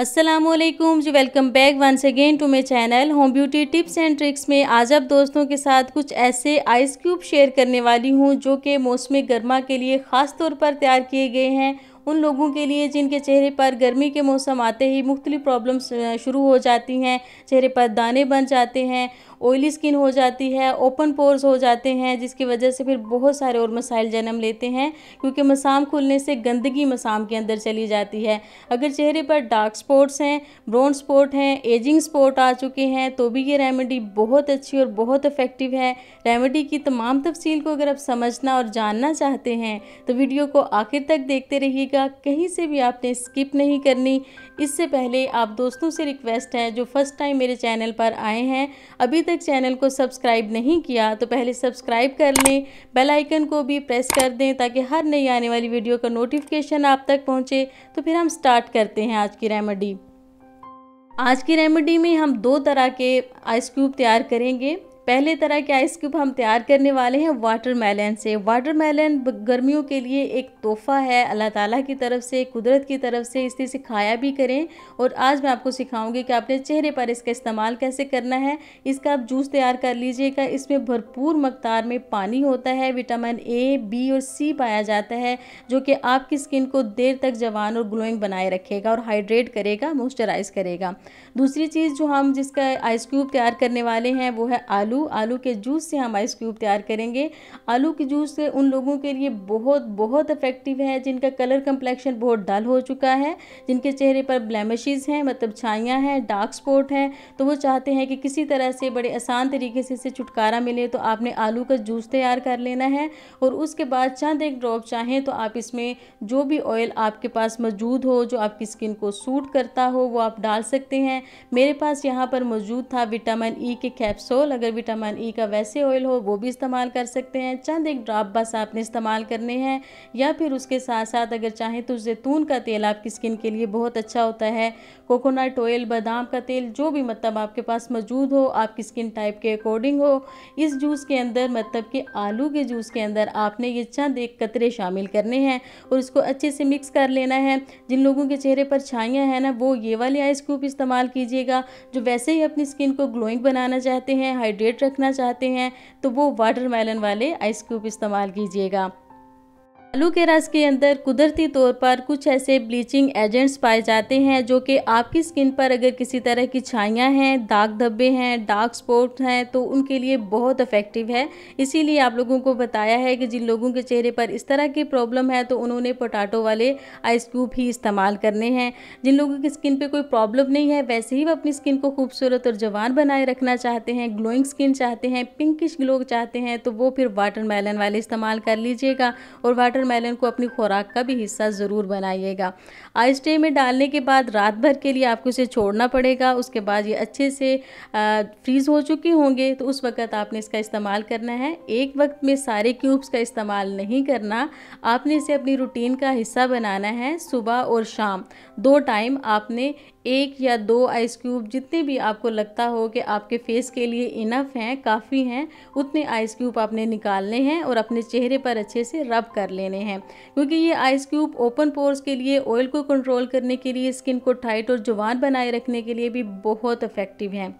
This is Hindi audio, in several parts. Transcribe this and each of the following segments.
Aslam ji welcome back once again to my channel home beauty tips and tricks में आज आप दोस्तों के साथ कुछ ऐसे आइस क्यूब शेयर करने वाली हूँ जो कि मौसम गर्मा के लिए ख़ास तौर पर तैयार किए गए हैं उन लोगों के लिए जिनके चेहरे पर गर्मी के मौसम आते ही मुख्तलिफ़ प्रॉब्लम्स शुरू हो जाती हैं चेहरे पर दाने बन जाते हैं ऑयली स्किन हो जाती है ओपन पोर्स हो जाते हैं जिसकी वजह से फिर बहुत सारे और मसाइल जन्म लेते हैं क्योंकि मसाम खुलने से गंदगी मसाम के अंदर चली जाती है अगर चेहरे पर डार्क स्पॉट्स हैं ब्राउन स्पॉट हैं एजिंग स्पॉट आ चुके हैं तो भी ये रेमेडी बहुत अच्छी और बहुत इफ़ेक्टिव है रेमेडी की तमाम तफसील को अगर आप समझना और जानना चाहते हैं तो वीडियो को आखिर तक देखते रहिएगा कहीं से भी आपने स्किप नहीं करनी इससे पहले आप दोस्तों से रिक्वेस्ट है जो फ़र्स्ट टाइम मेरे चैनल पर आए हैं अभी तक तक चैनल को सब्सक्राइब नहीं किया तो पहले सब्सक्राइब कर लें बेल आइकन को भी प्रेस कर दें ताकि हर नई आने वाली वीडियो का नोटिफिकेशन आप तक पहुंचे तो फिर हम स्टार्ट करते हैं आज की रेमेडी आज की रेमेडी में हम दो तरह के आइस क्यूब तैयार करेंगे पहले तरह के आइस क्यूब हम तैयार करने वाले हैं वाटरमेलन से वाटरमेलन गर्मियों के लिए एक तोहफ़ा है अल्लाह ताला की तरफ से कुदरत की तरफ से इसे सिखाया भी करें और आज मैं आपको सिखाऊंगी कि आपने चेहरे पर इसका इस्तेमाल कैसे करना है इसका आप जूस तैयार कर लीजिएगा इसमें भरपूर मकदार में पानी होता है विटामिन ए बी और सी पाया जाता है जो कि आपकी स्किन को देर तक जवान और ग्लोइंग बनाए रखेगा और हाइड्रेट करेगा मॉइस्चराइज करेगा दूसरी चीज़ जो हम जिसका आइस क्यूब तैयार करने वाले हैं वो है आलू आलू आलू के जूस से हम आइस क्यूब तैयार करेंगे आलू के जूस से उन लोगों के लिए बहुत बहुत इफेक्टिव है जिनका कलर कम्प्लेक्शन बहुत डल हो चुका है जिनके चेहरे पर ब्लैमिशेज हैं मतलब छाइयाँ हैं डार्क स्पॉट हैं तो वो चाहते हैं कि किसी तरह से बड़े आसान तरीके से इसे छुटकारा मिले तो आपने आलू का जूस तैयार कर लेना है और उसके बाद चंद एक ड्रॉप चाहें तो आप इसमें जो भी ऑयल आपके पास मौजूद हो जो आपकी स्किन को सूट करता हो वो आप डाल सकते हैं मेरे पास यहाँ पर मौजूद था विटामिन ई e के कैप्सूल अगर विटामिन ई e का वैसे ऑयल हो वो भी इस्तेमाल कर सकते हैं चंद एक ड्राप बस आपने इस्तेमाल करने हैं या फिर उसके साथ साथ अगर चाहें तो जैतून का तेल आपकी स्किन के लिए बहुत अच्छा होता है कोकोनट ऑयल बादाम का तेल जो भी मतलब आपके पास मौजूद हो आपकी स्किन टाइप के अकॉर्डिंग हो इस जूस के अंदर मतलब कि आलू के जूस के अंदर आपने ये चंद एक कतरे शामिल करने हैं और इसको अच्छे से मिक्स कर लेना है जिन लोगों के चेहरे पर छाइयाँ हैं ना वो ये वाले आइस क्यूब इस्तेमाल कीजिएगा जो वैसे ही अपनी स्किन को ग्लोइंग बनाना चाहते हैं हाइड्रेट डाइट रखना चाहते हैं तो वो वाटरमेलन वाले आइस क्यूब इस्तेमाल कीजिएगा आलू के रस के अंदर कुदरती तौर पर कुछ ऐसे ब्लीचिंग एजेंट्स पाए जाते हैं जो कि आपकी स्किन पर अगर किसी तरह की छाइयाँ हैं दाग धब्बे हैं डार्क स्पॉट हैं तो उनके लिए बहुत इफ़ेक्टिव है इसीलिए आप लोगों को बताया है कि जिन लोगों के चेहरे पर इस तरह की प्रॉब्लम है तो उन्होंने पोटाटो वाले आइस क्यूब ही इस्तेमाल करने हैं जिन लोगों की स्किन पर कोई प्रॉब्लम नहीं है वैसे ही वह अपनी स्किन को खूबसूरत और जवान बनाए रखना चाहते हैं ग्लोइंग स्किन चाहते हैं पिंकिश ग्लो चाहते हैं तो वो फिर वाटर वाले इस्तेमाल कर लीजिएगा और वाटर मेलन को अपनी खुराक का भी हिस्सा ज़रूर बनाइएगा आइस ट्रे में डालने के बाद रात भर के लिए आपको इसे छोड़ना पड़ेगा उसके बाद ये अच्छे से फ्रीज़ हो चुके होंगे तो उस वक्त आपने इसका इस्तेमाल करना है एक वक्त में सारे क्यूब्स का इस्तेमाल नहीं करना आपने इसे अपनी रूटीन का हिस्सा बनाना है सुबह और शाम दो टाइम आपने एक या दो आइस क्यूब जितने भी आपको लगता हो कि आपके फेस के लिए इनफ हैं काफ़ी हैं उतने आइस क्यूब आपने निकालने हैं और अपने चेहरे पर अच्छे से रब कर लेना लेने हैं क्योंकि ये आइस क्यूब ओपन पोर्स के लिए ऑयल को कंट्रोल करने के लिए स्किन को टाइट और जवान बनाए रखने के लिए भी बहुत इफेक्टिव हैं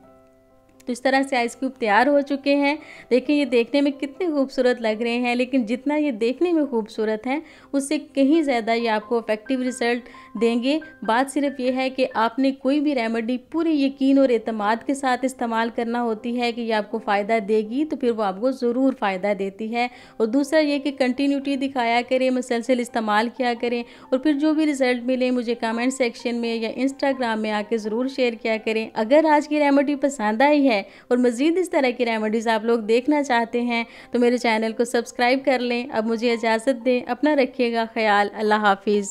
तो इस तरह से आइस क्यूब तैयार हो चुके हैं देखें ये देखने में कितने खूबसूरत लग रहे हैं लेकिन जितना ये देखने में खूबसूरत हैं उससे कहीं ज़्यादा ये आपको इफेक्टिव रिज़ल्ट देंगे बात सिर्फ ये है कि आपने कोई भी रेमेडी पूरे यकीन और अतमाद के साथ इस्तेमाल करना होती है कि ये आपको फ़ायदा देगी तो फिर वो आपको ज़रूर फ़ायदा देती है और दूसरा ये कि कंटिन्यूटी दिखाया करें मुसलसल इस्तेमाल किया करें और फिर जो भी रिज़ल्ट मिले मुझे कमेंट सेक्शन में या इंस्टाग्राम में आके ज़रूर शेयर किया करें अगर आज की रेमेडी पसंद आई है और मज़ीद इस तरह की रेमेडीज़ आप लोग देखना चाहते हैं तो मेरे चैनल को सब्सक्राइब कर लें अब मुझे इजाज़त दें अपना रखिएगा ख्याल अल्लाह हाफिज़